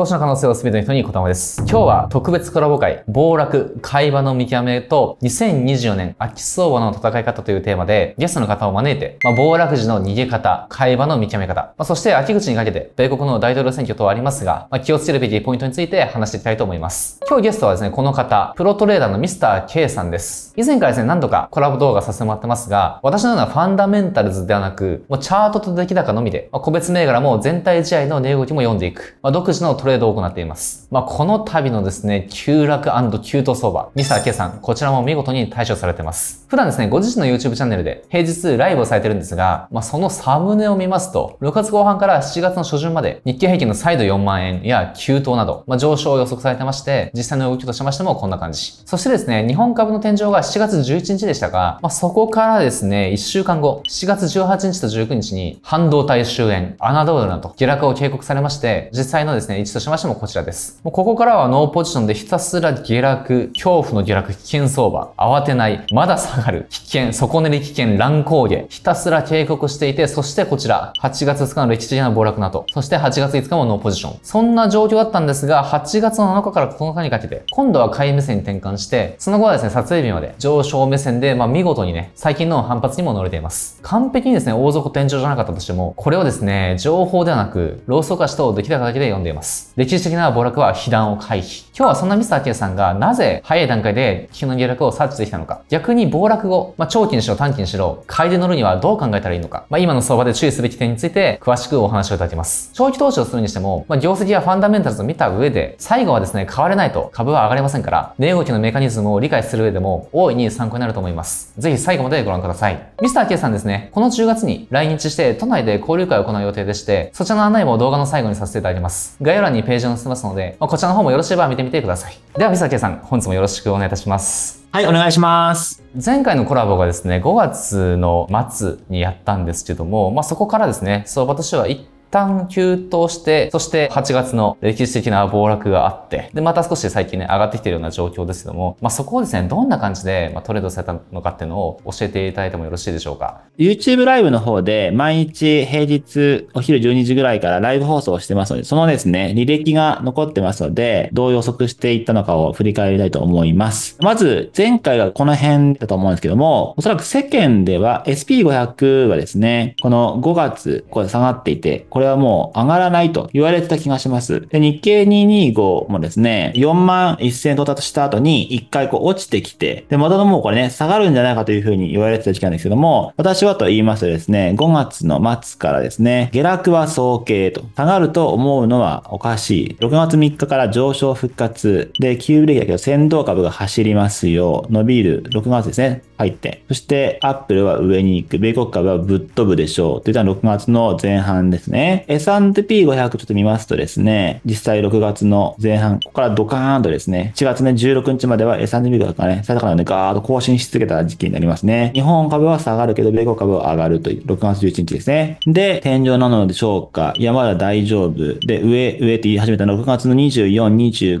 投資の可能性を全ての人に小玉です。今日は特別コラボ会、暴落、会話の見極めと、2024年秋相場の戦い方というテーマで、ゲストの方を招いて、まあ、暴落時の逃げ方、会話の見極め方、まあ、そして秋口にかけて、米国の大統領選挙等ありますが、まあ、気をつけるべきポイントについて話していきたいと思います。今日ゲストはですね、この方、プロトレーダーのミスター K さんです。以前からですね、何度かコラボ動画させてもらってますが、私のようなファンダメンタルズではなく、もうチャートと出来高のみで、まあ、個別銘柄も全体試合の値動きも読んでいく、まあ、独自のトレレードを行っています。まあ、この度のですね、急落急騰相場、ミスター K さん、こちらも見事に対処されてます。普段ですね、ご自身の YouTube チャンネルで平日ライブをされてるんですが、まあ、そのサムネを見ますと、6月後半から7月の初旬まで日経平均の再度4万円や急騰など、まあ、上昇を予測されてまして、実際の動きとしましてもこんな感じ。そしてですね、日本株の天井が7月11日でしたが、まあ、そこからですね、1週間後、7月18日と19日に半導体終焉、侮るなと下落を警告されまして、実際のですね、一ととしましてもこちらです。もうここからはノーポジションでひたすら下落、恐怖の下落、危険相場、慌てない、まだ下がる、危険、底練り危険、乱高下、ひたすら警告していて、そしてこちら、8月2日の歴史的な暴落など、そして8月5日もノーポジション。そんな状況だったんですが、8月7日から9日にかけて、今度は買い目線に転換して、その後はですね、撮影日まで上昇目線で、まあ見事にね、最近の反発にも乗れています。完璧にですね、大底天井じゃなかったとしても、これをですね、情報ではなく、ローソク足と出来高だけで読んでいます。歴史的な暴落は被弾を回避。今日はそんなミスター K さんがなぜ早い段階で危険の下落を察知できたのか、逆に暴落後、まあ、長期にしろ短期にしろ、買いで乗るにはどう考えたらいいのか、まあ、今の相場で注意すべき点について詳しくお話をいただきます。長期投資をするにしても、まあ、業績やファンダメンタルズを見た上で、最後はですね、買われないと株は上がれませんから、値動きのメカニズムを理解する上でも大いに参考になると思います。ぜひ最後までご覧ください。ミスター K さんですね、この10月に来日して都内で交流会を行う予定でして、そちらの案内も動画の最後にさせていただきます。概要欄にページを載せますので、まこちらの方もよろしければ見てみてください。では、三崎さん、本日もよろしくお願いいたします。はい、お願いします。前回のコラボがですね、5月の末にやったんですけども、まあ、そこからですね、相場としては1旦急騰して、そして8月の歴史的な暴落があって、で、また少し最近ね、上がってきているような状況ですけども、まあ、そこをですね、どんな感じで、まトレードされたのかっていうのを教えていただいてもよろしいでしょうか。YouTube ライブの方で、毎日平日お昼12時ぐらいからライブ放送をしてますので、そのですね、履歴が残ってますので、どう予測していったのかを振り返りたいと思います。まず、前回がこの辺だと思うんですけども、おそらく世間では SP500 はですね、この5月、これ下がっていて、これこれはもう上がらないと言われてた気がします。で、日経225もですね、4万1000到達した後に一回こう落ちてきて、で、またもうこれね、下がるんじゃないかというふうに言われてた時期なんですけども、私はと言いますとですね、5月の末からですね、下落は早計と、下がると思うのはおかしい。6月3日から上昇復活。で、急ブレーキだけど、先導株が走りますよ。伸びる。6月ですね。入って。そして、アップルは上に行く。米国株はぶっ飛ぶでしょう。といった6月の前半ですね。ね、S&P500 ちょっと見ますとですね、実際6月の前半、ここからドカーンとですね、4月ね、16日までは S&P500 がね、最高なのでガーッと更新し続けた時期になりますね。日本株は下がるけど、米国株は上がるという、6月11日ですね。で、天井なのでしょうか。いや、まだ大丈夫。で、上、上って言い始めたの6月の24、25、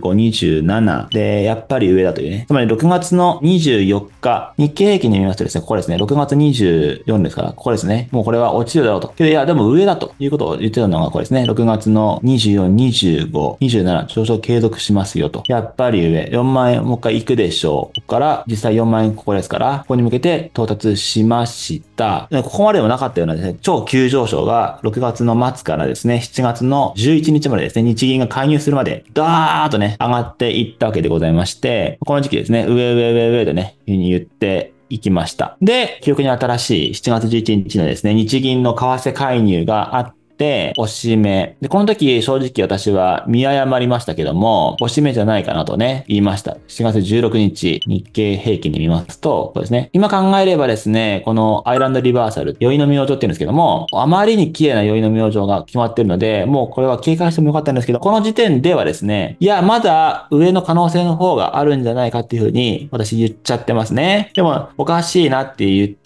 27で、やっぱり上だというね。つまり6月の24日、日経平均で見ますとですね、ここですね、6月24ですから、ここですね、もうこれは落ちるだろうと。けど、いや、でも上だということを言ってたのがこれですね。6月の24、25、27、上昇継続しますよと。やっぱり上、4万円もう一回行くでしょう。ここから、実際4万円ここですから、ここに向けて到達しました。ここまでもなかったようなですね、超急上昇が6月の末からですね、7月の11日までですね、日銀が介入するまで、ダーッとね、上がっていったわけでございまして、この時期ですね、上上上上でね、言って行きました。で、記憶に新しい7月11日のですね、日銀の為替介入があっ、おしめ。で、この時、正直私は見誤りましたけども、おしめじゃないかなとね、言いました。7月16日、日経平均で見ますと、そうですね。今考えればですね、このアイランドリバーサル、酔いの明星って言うんですけども、あまりに綺麗な酔いの明星が決まってるので、もうこれは警戒してもよかったんですけど、この時点ではですね、いや、まだ上の可能性の方があるんじゃないかっていうふうに、私言っちゃってますね。でも、おかしいなって言って、、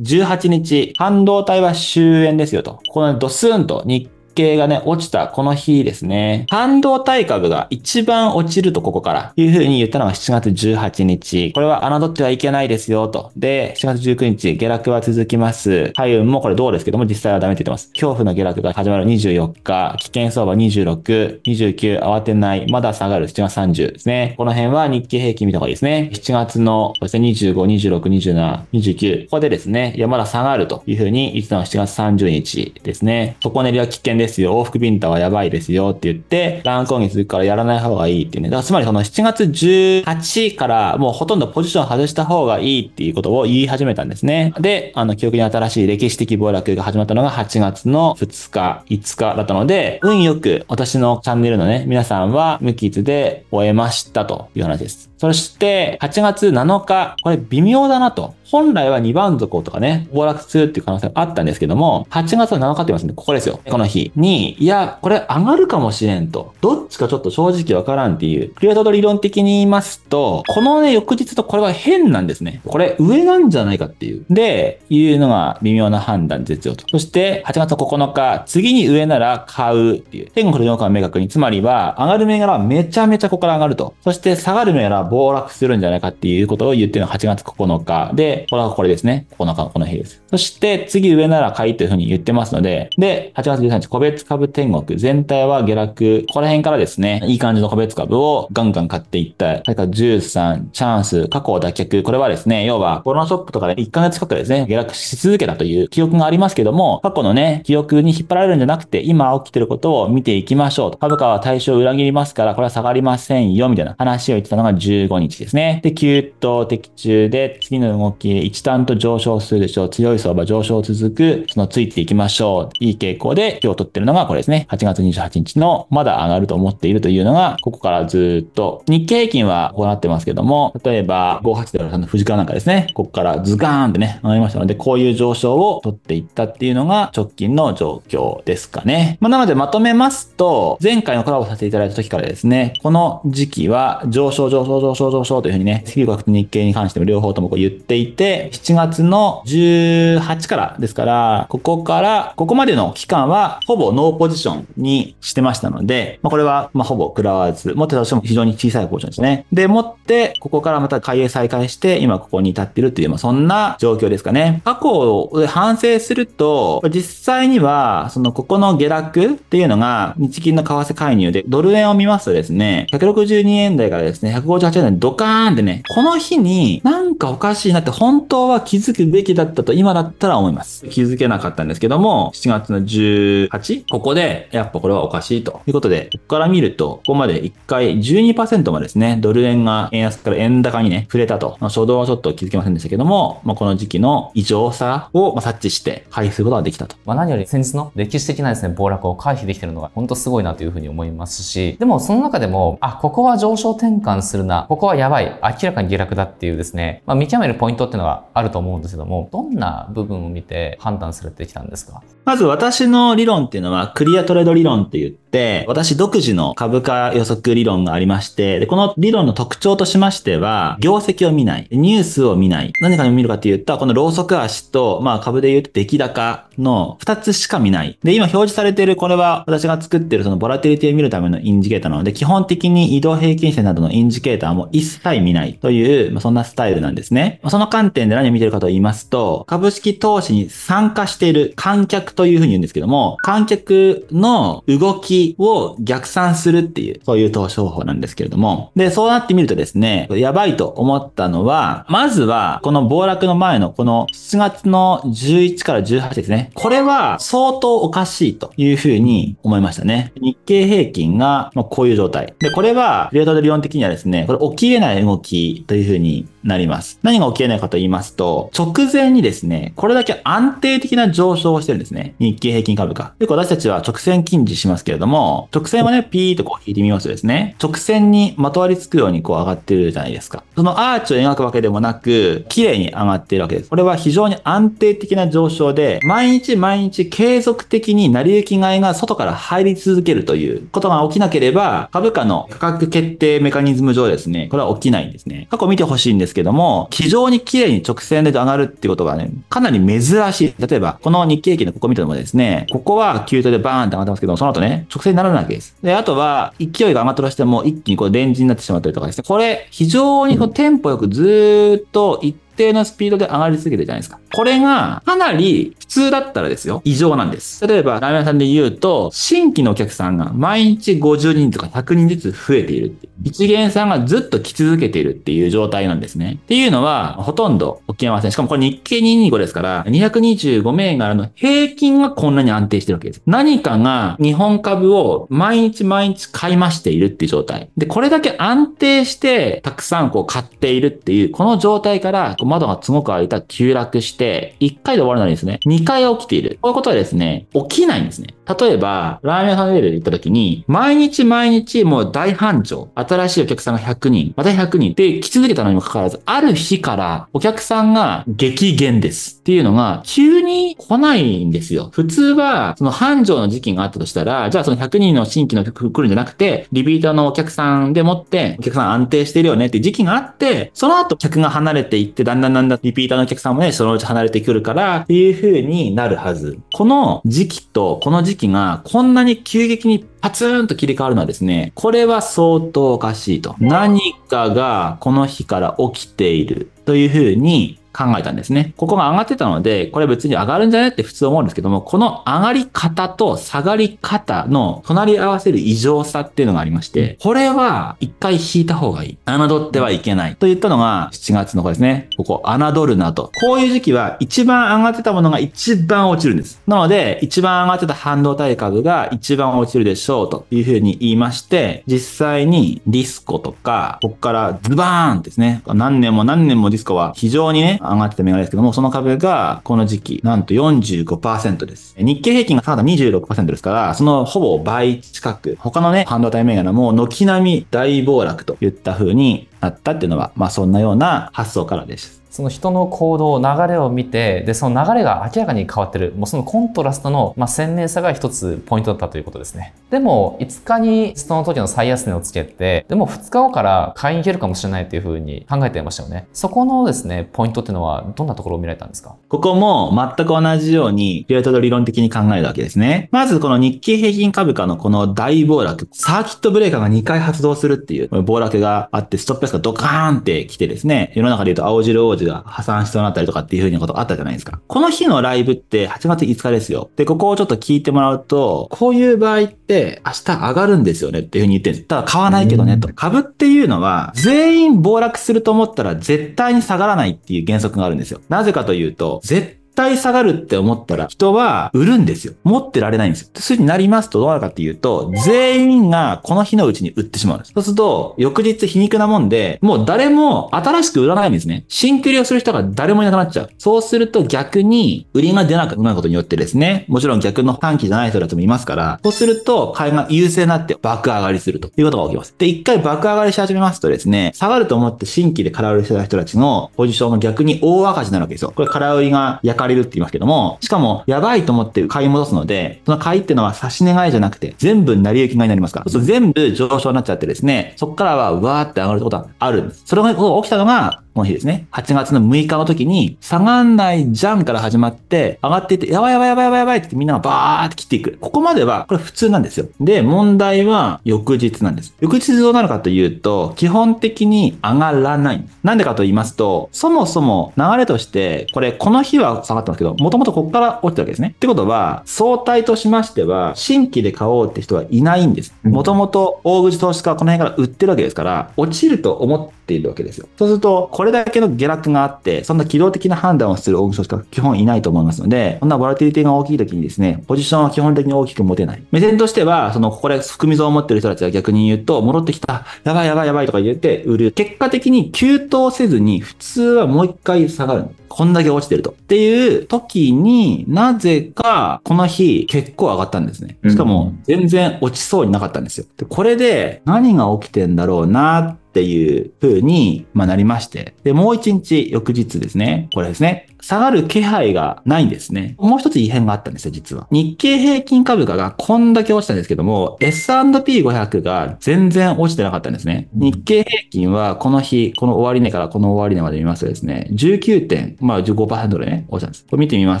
18日、半導体は終焉ですよと。このドスンと日計がね、落ちたこの日ですね、半導体株が一番落ちるとここから、いうふうに言ったのが7月18日。これは侮ってはいけないですよ、と。で、7月19日、下落は続きます。海運もこれどうですけども、実際はダメって言ってます。恐怖の下落が始まる24日、危険相場26、29、慌てない、まだ下がる7月30ですね。この辺は日経平均見た方がいいですね。7月の、そして25、26、27、29。ここでですね、いや、まだ下がるというふうに言ったのが7月30日ですね。底練りは危険です。ですよ、往復ビンタはやばいですよって言って、ランコンに続くからやらない方がいいっていうね。だからつまりその7月18からもうほとんどポジション外した方がいいっていうことを言い始めたんですね。で、あの、記憶に新しい歴史的暴落が始まったのが8月の2日、5日だったので、運よく私のチャンネルのね、皆さんは無傷で終えましたという話です。そして8月7日、これ微妙だなと。本来は2番底とかね、暴落するっていう可能性があったんですけども、8月7日って言いますね。ここですよ。この日に、いや、これ上がるかもしれんと。どっちかちょっと正直わからんっていう。クリアトド理論的に言いますと、このね、翌日とこれは変なんですね。これ上なんじゃないかっていう。で、いうのが微妙な判断ですよと。そして8月9日、次に上なら買うっていう。天国の4日は明確に。つまりは、上がる銘柄はめちゃめちゃここから上がると。そして下がる銘柄は暴落するんじゃないかっていうことを言ってるのが8月9日。で、これはこれですね。9日のこの日です。そして、次上なら買いというふうに言ってますので、で、8月13日、個別株天国。全体は下落。ここら辺からですね、いい感じの個別株をガンガン買っていった。それから13、チャンス、過去を脱却。これはですね、要はコロナショップとかで1ヶ月近くですね、下落し続けたという記憶がありますけども、過去のね、記憶に引っ張られるんじゃなくて、今起きてることを見ていきましょうと。株価は対象を裏切りますから、これは下がりませんよ、みたいな話を言ってたのが15日ですね。で、急騰的中で、次の動き、一段と上昇するでしょう。強い相場上昇続く。そのついていきましょう。いい傾向で、今日取ってるのがこれですね。8月28日の、まだ上がると思っているというのが、ここからずっと、日経平均はこうなってますけども、例えば、5 8 3の藤川なんかですね、ここからズガーンってね、上がりましたので、こういう上昇を取っていったっていうのが、直近の状況ですかね。まあ、なので、まとめますと、前回のコラボさせていただいた時からですね、この時期は上昇上昇上そうそうそうそうというふうにね、スキル学と日経に関しても両方ともこう言っていて、7月の18からですから、ここから、ここまでの期間は、ほぼノーポジションにしてましたので、まあ、これは、まあ、ほぼ食らわず、持ってたとしても非常に小さいポジションですね。で、持って、ここからまた開営再開して、今ここに至っているという、まあ、そんな状況ですかね。過去で反省すると、実際には、その、ここの下落っていうのが、日銀の為替介入で、ドル円を見ますとですね、162円台からですね、158円20代ドカーンってね、この日になんかおかしいなって本当は気づくべきだったと今だったら思います。気づけなかったんですけども、7月の 18? ここで、やっぱこれはおかしいということで、ここから見ると、ここまで1回12%までですね、ドル円が円安から円高にね、触れたと、まあ、初動はちょっと気づけませんでしたけども、まあ、この時期の異常さを察知して回避することができたと。まあ、何より先日の歴史的なですね、暴落を回避できてるのが本当すごいなというふうに思いますし、でもその中でも、あ、ここは上昇転換するな、ここはやばい、明らかに下落だっていうですね、まあ、見極めるポイントっていうのがあると思うんですけども、どんな部分を見て判断されてきたんですかまず私の理論っていうのは、クリアトレード理論って言って、私独自の株価予測理論がありまして、でこの理論の特徴としましては、業績を見ない、ニュースを見ない、何かを見るかって言ったら、このローソク足と、まあ株で言うと出来高の2つしか見ない。で、今表示されている、これは私が作ってるそのボラティリティを見るためのインジケータなので、基本的に移動平均線などのインジケーターはもう一切見ないという、まあ、そんなスタイルなんですね。その観点で何を見てるかと言いますと、株式投資に参加している観客というふうに言うんですけども、観客の動きを逆算するっていう、そういう投資方法なんですけれども、で、そうなってみるとですね、やばいと思ったのは、まずは、この暴落の前のこの7月の11から18ですね。これは相当おかしいというふうに思いましたね。日経平均が、まこういう状態。で、これは、レートで理論的にはですね、これ起きれない動きというふうになります。何が起きれないかと言いますと、直前にですね、これだけ安定的な上昇をしてるんですね。日経平均株価。よく私たちは直線近似しますけれども、直線はね、ピーっとこう引いてみますとですね、直線にまとわりつくようにこう上がってるじゃないですか。そのアーチを描くわけでもなく、綺麗に上がっているわけです。これは非常に安定的な上昇で、毎日毎日継続的に成り行き買いが外から入り続けるということが起きなければ、株価の価格決定メカニズム上ですね、ね、これは起きないんですね。過去見てほしいんですけども、非常に綺麗に直線で上がるってことがね、かなり珍しい。例えば、この日経平均のここ見てもですね、ここは急騰でバーンって上がってますけど、その後ね、直線にならないわけです。で、あとは、勢いが上がったらしても、一気にこうレンジになってしまったりとかですね、これ、非常にこうテンポよくずっと定のスピードで上がりすぎるじゃないですか。これが、かなり普通だったらですよ、異常なんです。例えば、ラーメン屋さんで言うと、新規のお客さんが毎日50人とか100人ずつ増えているって一元さんがずっと来続けているっていう状態なんですね。っていうのは、ほとんど起きません。しかもこれ日経225ですから、225銘柄の平均がこんなに安定してるわけです。何かが日本株を毎日毎日買い増しているっていう状態。で、これだけ安定して、たくさんこう買っているっていう、この状態から、窓がすごく開いた急落して、1回で終わるのにですね、2回起きている。こういうことはですね、起きないんですね。例えば、ラーメン屋さんレベルで行った時に、毎日毎日もう大繁盛。新しいお客さんが100人、また100人で来続けたのにもかかわらず、ある日からお客さんが激減です。っていうのが、急に来ないんですよ。普通は、その繁盛の時期があったとしたら、じゃあその100人の新規の客来るんじゃなくて、リピーターのお客さんでもって、お客さん安定してるよねって時期があって、その後客が離れていってだんだんだんだんリピーターのお客さんもね、そのうち離れてくるからっていう風になるはず。この時期とこの時期がこんなに急激にパツンと切り替わるのはですね、これは相当おかしいと。何かがこの日から起きているという風に考えたんですね。ここが上がってたので、これ別に上がるんじゃないって普通思うんですけども、この上がり方と下がり方の隣り合わせる異常さっていうのがありまして、これは一回引いた方がいい。侮ってはいけない。と言ったのが7月の子ですね。ここ、侮るなと。こういう時期は一番上がってたものが一番落ちるんです。なので、一番上がってた半導体株が一番落ちるでしょうというふうに言いまして、実際にディスコとか、ここからズバーンですね。何年も何年もディスコは非常にね、上がってた銘柄ですけども、その株がこの時期、なんと45%です。日経平均がただ26%ですから、そのほぼ倍近く、他のね、半導体銘柄も軒並み大暴落といった風になったっていうのは、まあ、そんなような発想からです。その人の行動、流れを見て、で、その流れが明らかに変わってる。もうそのコントラストの、まあ、鮮明さが一つポイントだったということですね。でも、5日にその時の最安値をつけて、でも2日後から買いに行けるかもしれないというふうに考えていましたよね。そこのですね、ポイントっていうのはどんなところを見られたんですかここも全く同じように、ピレートと理論的に考えるわけですね。まずこの日経平均株価のこの大暴落、サーキットブレーカーが2回発動するっていう暴落があって、ストップスがドカーンって来てですね、世の中で言うと青汁王子が破産しそうになったりとかっていう風なことあったじゃないですか。この日のライブって8月5日ですよ。で、ここをちょっと聞いてもらうと、こういう場合って明日上がるんですよねっていう風に言ってるんです。ただ買わないけどねと。株っていうのは全員暴落すると思ったら絶対に下がらないっていう原則があるんですよ。なぜかというと、絶対下がるって思ったら人は売るんですよ。持ってられないんですよ。そういうになりますとどうなるかっていうと、全員がこの日のうちに売ってしまうんです。そうすると、翌日皮肉なもんで、もう誰も新しく売らないんですね。新繰りをする人が誰もいなくなっちゃう。そうすると逆に売りが出なくなることによってですね、もちろん逆の短期じゃない人たちもいますから、そうすると買いが優勢になって爆上がりするということが起きます。で、一回爆上がりし始めますとですね、下がると思って新規で空売りしてた人たちのポジションが逆に大赤字になるわけですよ。これ空売りが借りるって言いますけども、しかも、やばいと思って買い戻すので、その買いっていうのは差し値買いじゃなくて、全部成り行き買いになりますから、そう全部上昇になっちゃってですね、そこからはわーって上がることはあるんです。それが起きたのが、この日ですね、8月の6日の時に、下がんないじゃんから始まって、上がっていって、やばいやばいやばいやばいやばいってみんながバーって切っていく。ここまでは、これ普通なんですよ。で、問題は翌日なんです。翌日どうなるかというと、基本的に上がらない。なんでかと言いますと、そもそも流れとして、これ、この日は下がったんですけど、もともとここから落ちたわけですね。ってことは、相対としましては、新規で買おうって人はいないんです。もともと大口投資家はこの辺から売ってるわけですから、落ちると思っているわけですよ。そうすると、これこれだけの下落があって、そんな機動的な判断をする大口所しか基本いないと思いますので、そんなボラティリティが大きい時にですね、ポジションは基本的に大きく持てない。目線としては、その、ここで含み損を持ってる人たちが逆に言うと、戻ってきた、やばいやばいやばいとか言って売る。結果的に急騰せずに、普通はもう一回下がる。こんだけ落ちてると。っていう時になぜかこの日結構上がったんですね。しかも全然落ちそうになかったんですよ。でこれで何が起きてんだろうなっていう風に、まあ、なりまして。で、もう一日翌日ですね。これですね。下がる気配がないんですね。もう一つ異変があったんですよ、実は。日経平均株価がこんだけ落ちたんですけども、S&P500 が全然落ちてなかったんですね。日経平均はこの日、この終値からこの終値まで見ますとですね、19点、まあ15%でね、落ちたんです。これ見てみま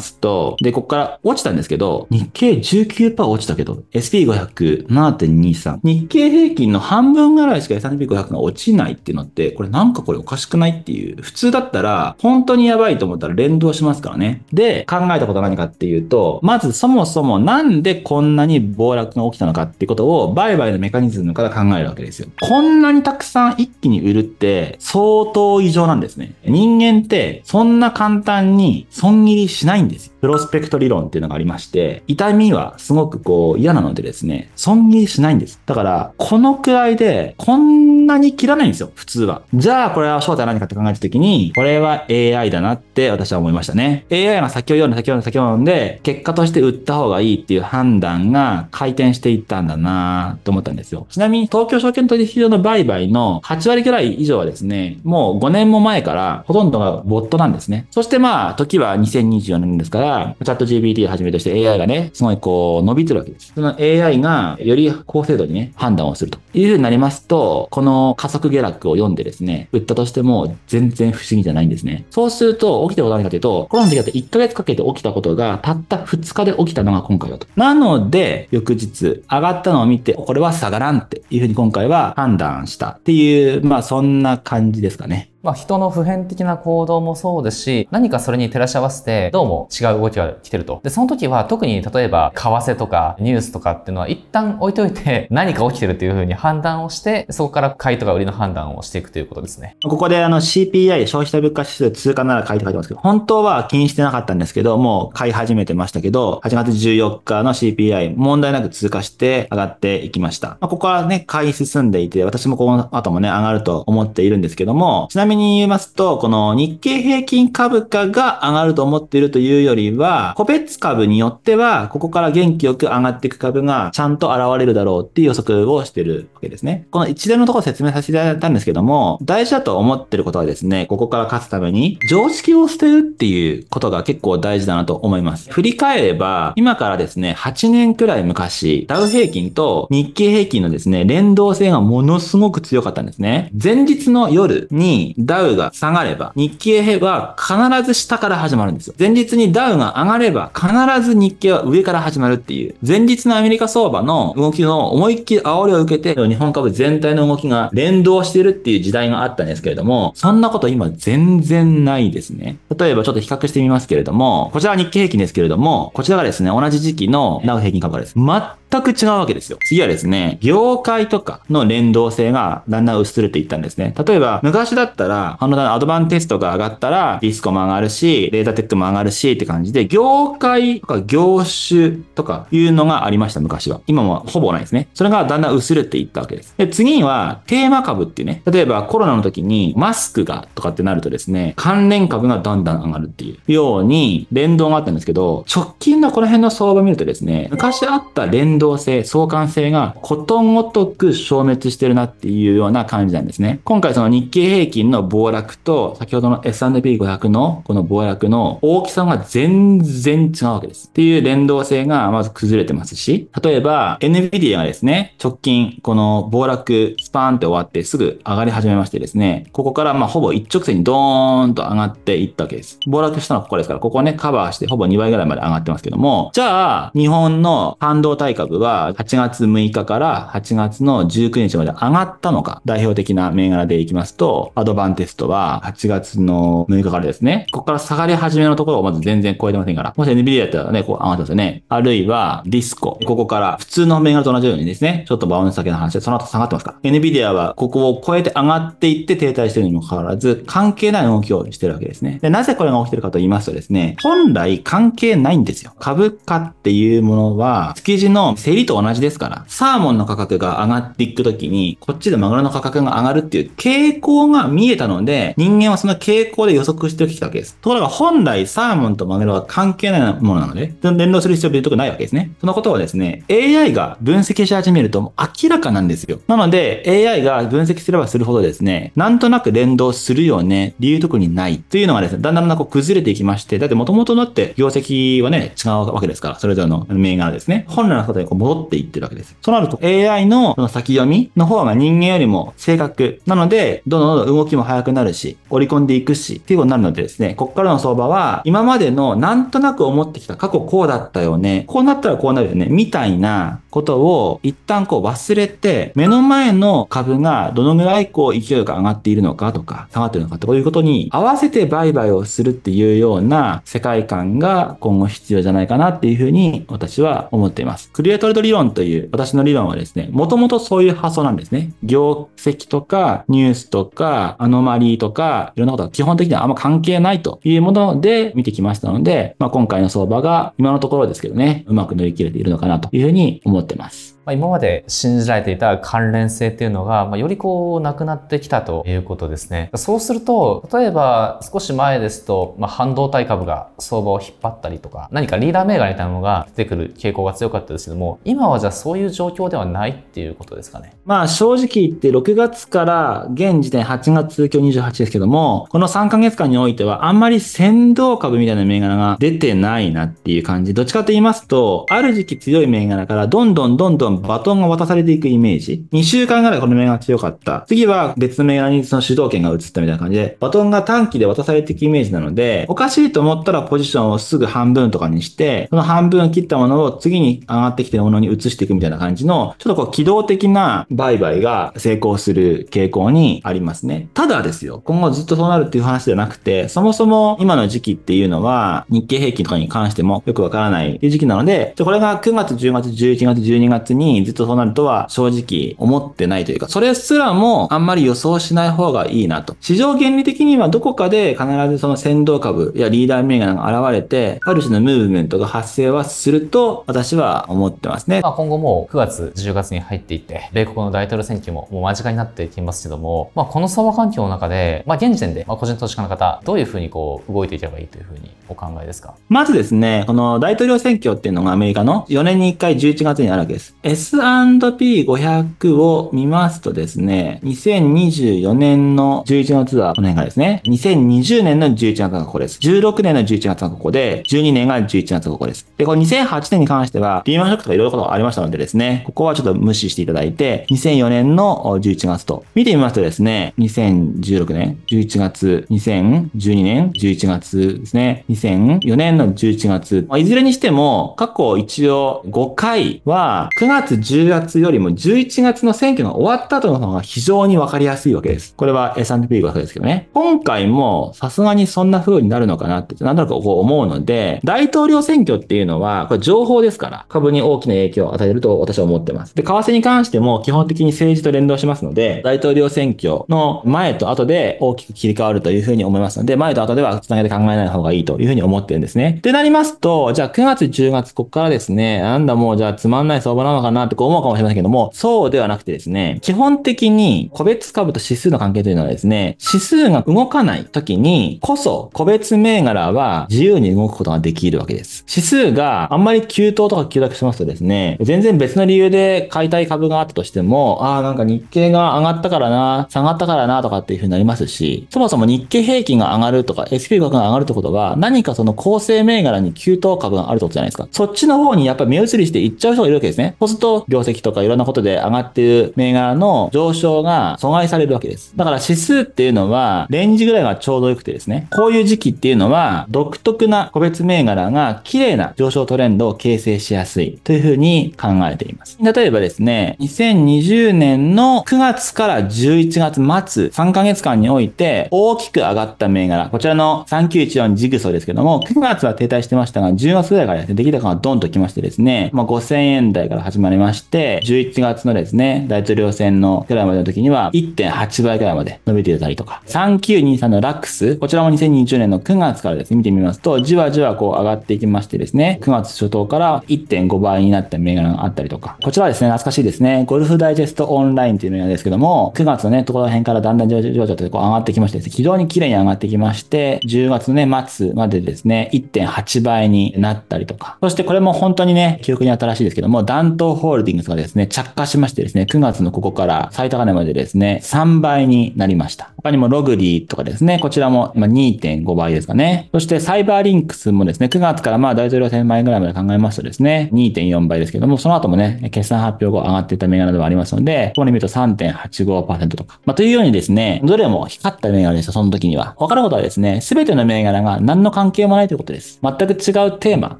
すと、で、ここから落ちたんですけど、日経19%落ちたけど、SP500、7.23。日経平均の半分ぐらいしか S&P500 が落ちないっていうのって、これなんかこれおかしくないっていう。普通だったら、本当にやばいと思ったら連動しますからね。で、考えたことは何かっていうと、まずそもそもなんでこんなに暴落が起きたのかっていうことを売買のメカニズムから考えるわけですよ。こんなにたくさん一気に売るって相当異常なんですね。人間ってそんな簡単に損切りしないんですよ。プロスペクト理論っていうのがありまして、痛みはすごくこう嫌なのでですね、損切りしないんです。だから、このくらいでこんなに切らないんですよ、普通は。じゃあこれは正体何かって考えた時に、これは AI だなって私は思いましたね。AI が先を読んで先を読んで先を読んで、結果として売った方がいいっていう判断が回転していったんだなと思ったんですよ。ちなみに東京証券取引所の売買の8割くらい以上はですね、もう5年も前からほとんどがボットなんですね。そしてまあ、時は2024年ですから、チャット GPT をはじめとして AI がね、すごいこう伸びてるわけです。その AI がより高精度にね、判断をするというふうになりますと、この加速下落を読んでですね、売ったとしても全然不思議じゃないんですね。そうすると、起きてこないだけど、コロナの時だって1ヶ月かけて起きたことが、たった2日で起きたのが今回だと。なので、翌日、上がったのを見て、これは下がらんっていうふうに今回は判断したっていう、まあそんな感じですかね。まあ人の普遍的な行動もそうですし、何かそれに照らし合わせて、どうも違う動きが来てると。で、その時は特に例えば、為替とかニュースとかっていうのは一旦置いといて、何か起きてるっていうふうに判断をして、そこから買いとか売りの判断をしていくということですね。ここであの CPI、消費者物価指数通貨なら買いって書いてますけど、本当は気にしてなかったんですけど、もう買い始めてましたけど、8月14日の CPI、問題なく通過して上がっていきました。まあ、ここはね、買い進んでいて、私もこの後もね、上がると思っているんですけども、ちなみにみに言いますと、この日経平均株価が上がると思っているというよりは、個別株によっては、ここから元気よく上がっていく株がちゃんと現れるだろうっていう予測をしてるわけですね。この一連のところ説明させていただいたんですけども、大事だと思ってることはですね、ここから勝つために、常識を捨てるっていうことが結構大事だなと思います。振り返れば、今からですね、8年くらい昔、ダウ平均と日経平均のですね、連動性がものすごく強かったんですね。前日の夜にダウが下がれば、日経平は必ず下から始まるんですよ。前日にダウが上がれば、必ず日経は上から始まるっていう、前日のアメリカ相場の動きの思いっきり煽りを受けて、日本株全体の動きが連動してるっていう時代があったんですけれども、そんなこと今全然ないですね。例えばちょっと比較してみますけれども、こちらは日経平均ですけれども、こちらがですね、同じ時期のダウ平均株価です。全全く違うわけですよ。次はですね、業界とかの連動性がだんだん薄れていったんですね。例えば、昔だったら、あの、アドバンテストが上がったら、ディスコも上がるし、データテックも上がるしって感じで、業界とか業種とかいうのがありました、昔は。今もほぼないですね。それがだんだん薄れていったわけです。で、次は、テーマ株っていうね、例えばコロナの時にマスクがとかってなるとですね、関連株がだんだん上がるっていうように連動があったんですけど、直近のこの辺の相場見るとですね、昔あった連動動性、相関性がことごとく消滅してるなっていうような感じなんですね。今回その日経平均の暴落と、先ほどの S&P500 のこの暴落の大きさが全然違うわけです。っていう連動性がまず崩れてますし、例えば NVIDIA がですね、直近この暴落スパーンって終わってすぐ上がり始めましてですね、ここからまあほぼ一直線にドーンと上がっていったわけです。暴落したのはここですから、ここね、カバーしてほぼ2倍ぐらいまで上がってますけども、じゃあ、日本の半導体株株は8月6日から8月の19日まで上がったのか、代表的な銘柄でいきますと、アドバンテストは8月の6日からですね、ここから下がり始めのところをまず全然超えてませんから、もし NVIDIA だったらね、こう上がってますよね。あるいはディスコ、ここから普通の銘柄と同じようにですね、ちょっとバウンス先の話でその後下がってますから、NVIDIA はここを超えて上がっていって停滞してるにもかかわらず、関係ない動きをしてるわけですね。で、なぜこれが起きてるかと言いますとですね、本来関係ないんですよ。株価っていうものは、築地の競りと同じですから、サーモンの価格が上がっていくときに、こっちでマグロの価格が上がるっていう傾向が見えたので、人間はその傾向で予測しておきたわけです。ところが本来サーモンとマグロは関係ないものなので、連動する必要は別にないわけですね。そのことをですね、AI が分析し始めるともう明らかなんですよ。なので、AI が分析すればするほどですね、なんとなく連動するよね、理由特にないというのがですね、だんだんだんこう崩れていきまして、だって元々のって業績はね、違うわけですから、それぞれの銘柄ですね。本来のことでこう戻っていってるわけです。となると AI のその先読みの方が人間よりも正確なので、どんどんどん動きも速くなるし、織り込んでいくし、っていうことになるのでですね、こっからの相場は今までのなんとなく思ってきた過去こうだったよね、こうなったらこうなるよね、みたいなことを一旦こう忘れて、目の前の株がどのぐらいこう勢いが上がっているのかとか、下がってるのかということに合わせて売買をするっていうような世界観が今後必要じゃないかなっていうふうに私は思っています。クリエトルト理論という私の理論はですね、もともとそういう発想なんですね。業績とかニュースとかアノマリーとかいろんなことは基本的にはあんま関係ないというもので見てきましたので、まあ、今回の相場が今のところですけどね、うまく乗り切れているのかなというふうに思ってます。まあ、今まで信じられていた関連性っていうのが、まあ、よりこうなくなってきたということですね。そうすると、例えば少し前ですと、まあ、半導体株が相場を引っ張ったりとか、何かリーダー銘柄みたいなのが出てくる傾向が強かったですけども、今はじゃあそういう状況ではないっていうことですかね。まあ正直言って6月から現時点8月今日28ですけども、この3ヶ月間においてはあんまり先導株みたいな銘柄が出てないなっていう感じ。どっちかと言いますと、ある時期強い銘柄からどんどんどんどんんバトンが渡されていくイメージ。2週間ぐらいこの銘柄強かった。次は別の銘柄にその主導権が移ったみたいな感じで、バトンが短期で渡されていくイメージなので、おかしいと思ったらポジションをすぐ半分とかにして、その半分切ったものを次に上がってきてるものに移していくみたいな感じの、ちょっとこう機動的な売買が成功する傾向にありますね。ただですよ、今後ずっとそうなるっていう話ではなくて、そもそも今の時期っていうのは日経平均とかに関してもよくわからないっていう時期なので、これが9月、10月、11月、12月ににずっとそうなるとは正直思ってないというか、それすらもあんまり予想しない方がいいなと。市場原理的にはどこかで必ずその先導株やリーダー銘柄が現れて、ある種のムーブメントが発生はすると私は思ってますね。まあ、今後もう9月、10月に入っていって、米国の大統領選挙ももう間近になってきますけども、まあ、この相場環境の中で、まあ、現時点で、ま個人投資家の方、どういうふうにこう動いていけばいいというふうにお考えですかまずですね、この大統領選挙っていうのがアメリカの4年に1回11月にあるわけです。S&P500 を見ますとですね、2024年の11月はこの辺がですね、2020年の11月がここです。16年の11月がここで、12年が11月がここです。で、この2008年に関しては、リーマンショックとかいろいろことがありましたのでですね、ここはちょっと無視していただいて、2004年の11月と。見てみますとですね、2016年11月、2012年11月ですね、2004年の11月。まいずれにしても、過去一応5回は、9月月、10月よりも11月の選挙が終わった後の方が非常にわかりやすいわけです。これは S&P がそうですけどね。今回もさすがにそんな風になるのかなって、なんとなくこう思うので、大統領選挙っていうのは、これ情報ですから、株に大きな影響を与えると私は思ってます。で、為替に関しても基本的に政治と連動しますので、大統領選挙の前と後で大きく切り替わるという風に思いますので、前と後では繋げて考えない方がいいという風に思ってるんですね。ってなりますと、じゃあ9月、10月、ここからですね、なんだもうじゃあつまんない相場なのかなかなって思うかもしれませんけども、そうではなくてですね、基本的に個別株と指数の関係というのはですね、指数が動かない時にこそ個別銘柄は自由に動くことができるわけです。指数があんまり急騰とか急落しますとですね、全然別の理由で買いたい株があったとしても、ああ、なんか日経が上がったからな、下がったからなとかっていう風になりますし、そもそも日経平均が上がるとか、s p 額が上がるってことは、何かその構成銘柄に急騰株があるってことじゃないですか。そっちの方にやっぱり目移りしていっちゃう人がいるわけですね。そうすと、業績とかいろんなことで上がっている銘柄の上昇が阻害されるわけです。だから指数っていうのは、レンジぐらいがちょうど良くてですね、こういう時期っていうのは、独特な個別銘柄が綺麗な上昇トレンドを形成しやすいというふうに考えています。例えばですね、2020年の9月から11月末、3ヶ月間において、大きく上がった銘柄、こちらの3914ジグソーですけども、9月は停滞してましたが、10月ぐらいからですね、出来高がドンときましてですね、まあ、5000円台から始まるりまして、11月のですね、大統領選のくらいまでの時には1.8倍ぐらいまで伸びていたりとか、3923のラックス、こちらも2020年の9月からですね、見てみますと、じわじわこう上がっていきましてですね、9月初頭から1.5倍になった銘柄があったりとか、こちらはですね、懐かしいですね、ゴルフダイジェストオンラインというのなんですけども、9月のね、ところ辺からだんだんじわじわとこう上がってきましてですね、非常に綺麗に上がってきまして、10月ね、末までですね、1.8倍になったりとか、そしてこれも本当にね、記憶に新しいですけども、暖冬ホールディングスがですね、着火しましてですね、9月のここから最高値までですね、3倍になりました。他にもログリーとかですね、こちらも2.5倍ですかね。そしてサイバーリンクスもですね、9月からまあ大統領選前ぐらいまで考えますとですね、2.4倍ですけども、その後もね、決算発表後上がっていた銘柄ではありますので、ここに見ると3.85%とか。まあ、というようにですね、どれも光った銘柄でした、その時には。わかることはですね、すべての銘柄が何の関係もないということです。全く違うテーマ、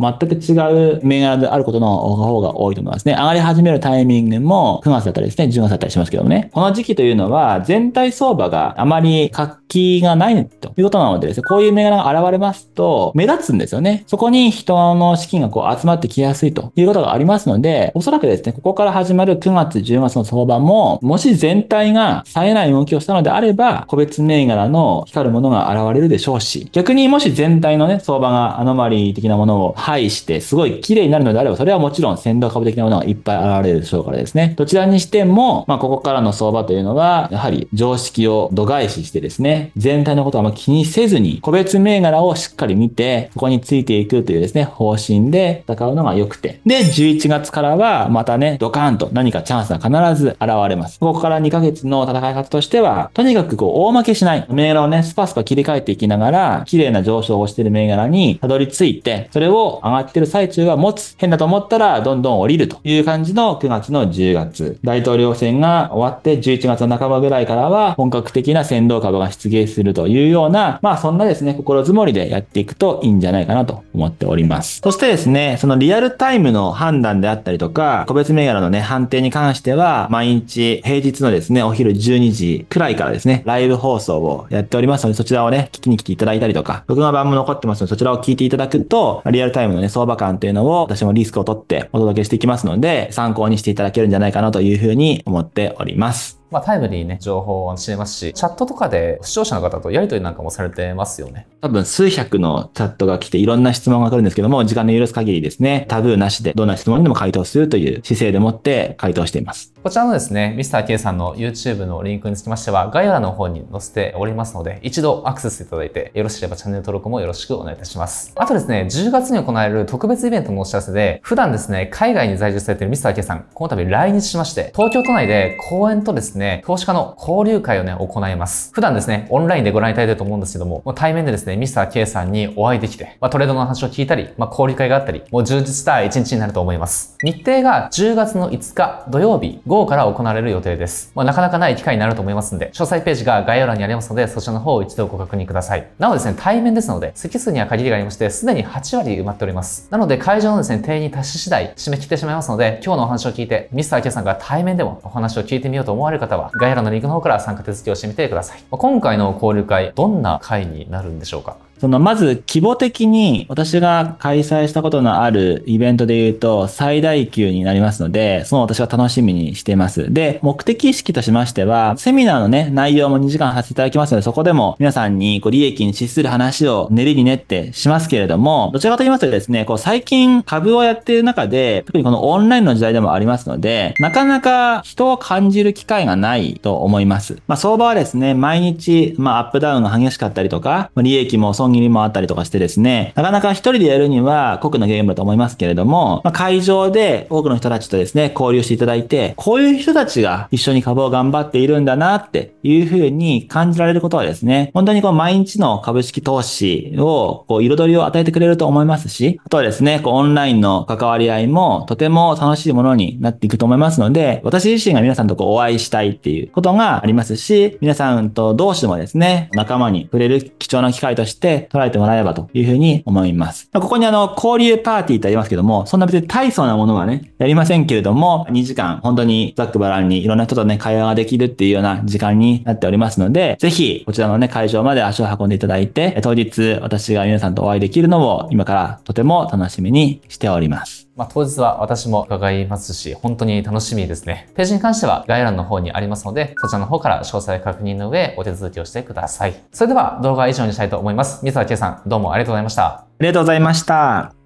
全く違う銘柄であることの方が多いと思いますね、上がり始めるタイミングも9月だったりですね、10月だったりしますけどもね、この時期というのは全体相場があまり活気がないということなのでですね、こういう銘柄が現れますと目立つんですよね。そこに人の資金がこう集まってきやすいということがありますので、おそらくですね、ここから始まる9月、10月の相場も、もし全体が冴えない動きをしたのであれば、個別銘柄の光るものが現れるでしょうし、逆にもし全体のね、相場がアノマリー的なものを排して、すごい綺麗になるのであれば、それはもちろん先導株的なもののいっぱい現れるでしょうからですね、どちらにしても、まあ、ここからの相場というのが、やはり常識を度外視してですね、全体のことはま気にせずに、個別銘柄をしっかり見て、そこについていくというですね、方針で戦うのが良くて。で、11月からは、またね、ドカーンと何かチャンスが必ず現れます。ここから2ヶ月の戦い方としては、とにかくこう、大負けしない。銘柄をね、スパスパ切り替えていきながら、綺麗な上昇をしている銘柄にたどり着いて、それを上がってる最中が持つ。変だと思ったら、どんどん降りるという感じの9月の10月。大統領選が終わって11月の半ばぐらいからは本格的な先導株が出現するというような、まあそんなですね、心づもりでやっていくといいんじゃないかなと思っております。そしてですね、そのリアルタイムの判断であったりとか、個別銘柄のね、判定に関しては、毎日平日のですね、お昼12時くらいからですね、ライブ放送をやっておりますので、そちらをね、聞きに来ていただいたりとか、録画版も残ってますので、そちらを聞いていただくと、リアルタイムのね、相場感というのを私もリスクを取ってお届けしていきますので、ので、参考にしていただけるんじゃないかなというふうに思っております。まあ、タイムリーにね、情報を知れますし、チャットとかで視聴者の方とやりとりなんかもされてますよね。多分数百のチャットが来ていろんな質問が来るんですけども、時間の許す限りですね、タブーなしでどんな質問にでも回答するという姿勢でもって回答しています。こちらのですね、Mr.K さんの YouTube のリンクにつきましては、概要欄の方に載せておりますので、一度アクセスいただいて、よろしければチャンネル登録もよろしくお願いいたします。あとですね、10月に行われる特別イベントのお知らせで、普段ですね、海外に在住されている Mr.K さん、この度来日しまして、東京都内で公演とですね、ね、投資家の交流会をね、行います。普段ですね、オンラインでご覧いただいてると思うんですけども、もう対面でですね、ミスター K さんにお会いできて、まあ、トレードの話を聞いたり、まあ、交流会があったり、もう充実した一日になると思います。日程が10月の5日土曜日午後から行われる予定です。まあ、なかなかない機会になると思いますので、詳細ページが概要欄にありますので、そちらの方を一度ご確認ください。なおですね、対面ですので、席数には限りがありまして、すでに8割埋まっております。なので、会場のですね、定員に達し次第、締め切ってしまいますので、今日のお話を聞いて、ミスター K さんが対面でもお話を聞いてみようと思われる方方は概要欄のリンクの方から参加手続きをしてみてください。今回の交流会、どんな会になるんでしょうかそのまず規模的に私が開催したことのあるイベントで言うと最大級になりますので、その私は楽しみにしています。で、目的意識としましては、セミナーのね、内容も2時間させていただきますので、そこでも皆さんにこう利益に資する話を練りに練ってしますけれども、どちらかと言いますとですね、こう最近株をやっている中で、特にこのオンラインの時代でもありますので、なかなか人を感じる機会がないと思います。まあ相場はですね、毎日、まあアップダウンが激しかったりとか、利益も損損切りもあったりとかしてですね、なかなか一人でやるには酷なゲームだと思いますけれども、まあ、会場で多くの人たちとですね、交流していただいて、こういう人たちが一緒に株を頑張っているんだなっていうふうに感じられることはですね、本当にこう毎日の株式投資をこう彩りを与えてくれると思いますし、あとはですね、こうオンラインの関わり合いもとても楽しいものになっていくと思いますので、私自身が皆さんとこうお会いしたいっていうことがありますし、皆さんと同士でもですね、仲間に触れる貴重な機会として捉えてもらえればというふうに思います。まあ、ここにあの、交流パーティーとありますけども、そんな別に大層なものはね、やりませんけれども、2時間、本当にざっくばらんにいろんな人とね、会話ができるっていうような時間になっておりますので、ぜひ、こちらのね、会場まで足を運んでいただいて、当日、私が皆さんとお会いできるのを、今からとても楽しみにしております。まあ、当日は私も伺いますし、本当に楽しみですね。ページに関しては概要欄の方にありますので、そちらの方から詳細確認の上、お手続きをしてください。それでは動画は以上にしたいと思います。水田圭さん、どうもありがとうございました。ありがとうございました。